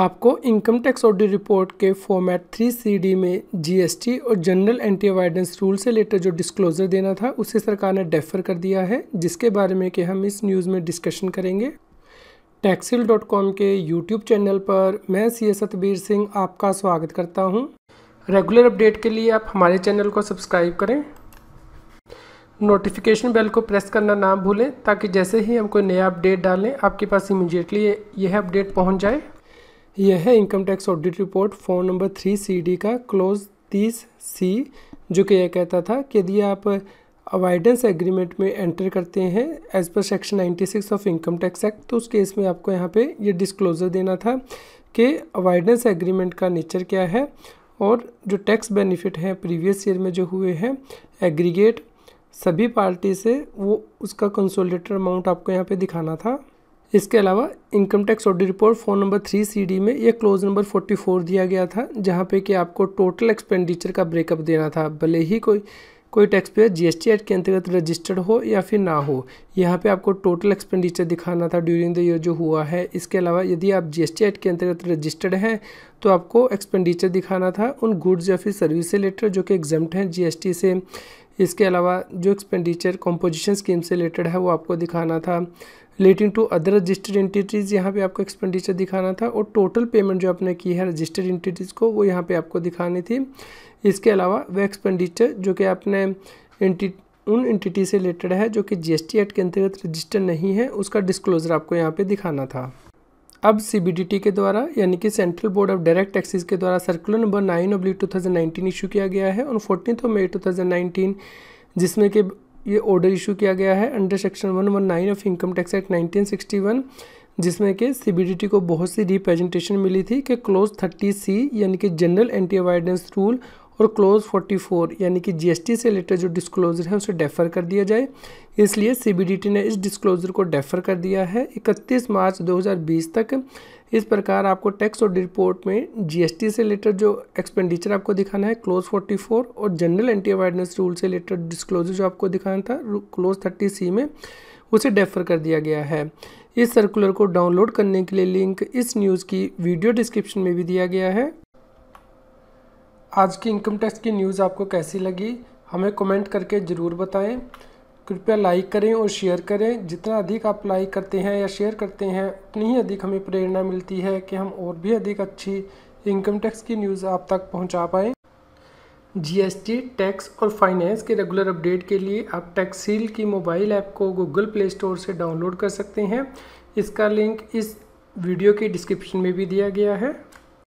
आपको income tax audit report के format three C D में जीएसटी और जनरल एंटी अवॉइडेंस रूल से रिलेटेड जो डिस्क्लोजर देना था उसे सरकार ने डेफर कर दिया है जिसके बारे में कि हम इस न्यूज़ में डिस्कशन करेंगे टैक्सिल डॉट कॉम के यूट्यूब चैनल पर मैं सी एस सतबीर सिंह आपका स्वागत करता हूँ रेगुलर अपडेट के लिए आप हमारे चैनल को सब्सक्राइब करें नोटिफिकेशन बेल को प्रेस करना ना भूलें ताकि जैसे ही हम कोई नया अपडेट डालें आपके पास इमीडिएटली यह अपडेट पहुंच जाए यह है income tax audit report form number three C D का क्लोज तीस सी जो कि यह कहता था कि यदि आप अवॉइडेंस एग्रीमेंट में एंटर करते हैं एज पर section 96 of income tax act तो उस केस में आपको यहाँ पे ये डिस्क्लोजर देना था कि अवॉइडेंस एग्रीमेंट का नेचर क्या है और जो टैक्स बेनिफिट हैं प्रीवियस ईयर में जो हुए हैं एग्रीगेट सभी पार्टी से वो उसका कंसोलिडेटर अमाउंट आपको यहाँ पे दिखाना था इसके अलावा income tax audit report form number three C D में ये क्लोज नंबर फोर्टी फोर दिया गया था जहाँ पे कि आपको टोटल एक्सपेंडिचर का ब्रेकअप देना था भले ही कोई कोई टैक्स पेयर जीएसटी एक्ट के अंतर्गत रजिस्टर्ड हो या फिर ना हो यहाँ पे आपको टोटल एक्सपेंडिचर दिखाना था ड्यूरिंग द ईयर जो हुआ है इसके अलावा यदि आप जीएसटी एक्ट के अंतर्गत रजिस्टर्ड हैं तो आपको एक्सपेंडिचर दिखाना था उन गुड्स या फिर सर्विस से रिलेटेड जो कि एग्जाम्ट हैं जीएसटी से इसके अलावा जो एक्सपेंडिचर कॉम्पोजिशन स्कीम से रिलेटेड है वो आपको दिखाना था relating to other registered entities यहाँ पे आपको एक्सपेंडिचर दिखाना था और टोटल पेमेंट जो आपने की है रजिस्टर्ड एंटिटीज़ को वो यहाँ पे आपको दिखानी थी इसके अलावा वह एक्सपेंडिचर जो कि आपने एंटी उन एंटिटी से रिलेटेड है जो कि टी एक्ट के अंतर्गत रजिस्टर नहीं है उसका डिस्क्लोज़र आपको यहाँ पर दिखाना था अब सी के द्वारा यानी कि central board of direct taxes के द्वारा circular number nine oblique two thousand issue किया गया है और fourteen of May two thousand nineteen जिसमें कि ये ऑर्डर इशू किया गया है under section one one nine of income tax act nineteen sixty one जिसमें कि सीबीडीटी को बहुत सी रिप्रेजेंटेशन मिली थी कि क्लोज थर्टी सी यानी कि जनरल एंटी अवॉइडेंस रूल और क्लोज 44 यानी कि जीएसटी से रिलेटेड जो डिस्क्लोजर है उसे डेफर कर दिया जाए इसलिए सीबीडीटी ने इस डिस्क्लोजर को डेफर कर दिया है 31 मार्च 2020 तक इस प्रकार आपको टैक्स और रिपोर्ट में जीएसटी से रिलेटेड जो एक्सपेंडिचर आपको दिखाना है क्लोज 44 और जनरल एंटी अवेयरनेस रूल से रिलेटेड डिस्क्लोजर जो आपको दिखाना था क्लोज थर्टी सी में उसे डेफर कर दिया गया है इस सर्कुलर को डाउनलोड करने के लिए लिंक इस न्यूज़ की वीडियो डिस्क्रिप्शन में भी दिया गया है आज की इनकम टैक्स की न्यूज़ आपको कैसी लगी हमें कमेंट करके ज़रूर बताएं कृपया लाइक करें और शेयर करें जितना अधिक आप लाइक करते हैं या शेयर करते हैं उतनी ही अधिक हमें प्रेरणा मिलती है कि हम और भी अधिक अच्छी इनकम टैक्स की न्यूज़ आप तक पहुंचा पाएँ जीएसटी टैक्स और फाइनेंस के रेगुलर अपडेट के लिए आप टैक्सील की मोबाइल ऐप को गूगल प्ले स्टोर से डाउनलोड कर सकते हैं इसका लिंक इस वीडियो के डिस्क्रिप्शन में भी दिया गया है